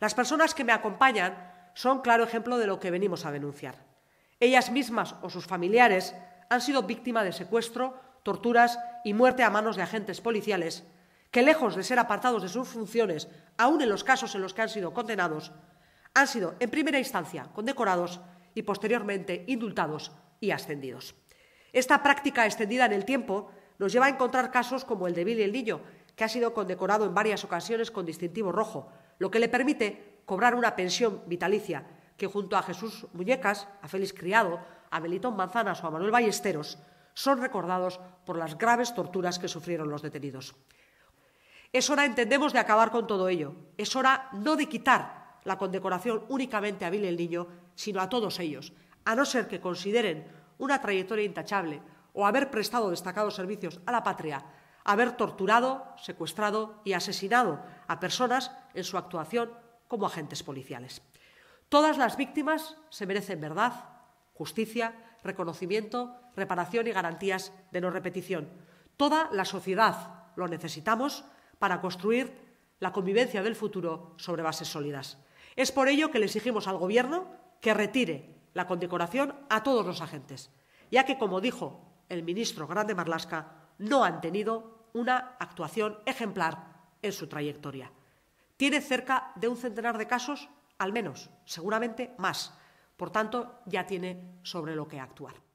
Las personas que me acompañan son claro ejemplo de lo que venimos a denunciar. Ellas mismas o sus familiares han sido víctimas de secuestro, torturas y muerte a manos de agentes policiales que, lejos de ser apartados de sus funciones, aún en los casos en los que han sido condenados, han sido en primera instancia condecorados y posteriormente indultados y ascendidos. Esta práctica extendida en el tiempo nos lleva a encontrar casos como el de Billy el Niño, que ha sido condecorado en varias ocasiones con distintivo rojo, lo que le permite cobrar una pensión vitalicia que junto a Jesús Muñecas, a Félix Criado, a Melitón Manzanas o a Manuel Ballesteros son recordados por las graves torturas que sufrieron los detenidos. Es hora, entendemos, de acabar con todo ello. Es hora no de quitar la condecoración únicamente a Bill el Niño, sino a todos ellos, a no ser que consideren una trayectoria intachable o haber prestado destacados servicios a la patria haber torturado, secuestrado y asesinado a personas en su actuación como agentes policiales. Todas las víctimas se merecen verdad, justicia, reconocimiento, reparación y garantías de no repetición. Toda la sociedad lo necesitamos para construir la convivencia del futuro sobre bases sólidas. Es por ello que le exigimos al Gobierno que retire la condecoración a todos los agentes, ya que, como dijo el ministro Grande Marlasca, no han tenido una actuación ejemplar en su trayectoria. Tiene cerca de un centenar de casos, al menos, seguramente más. Por tanto, ya tiene sobre lo que actuar.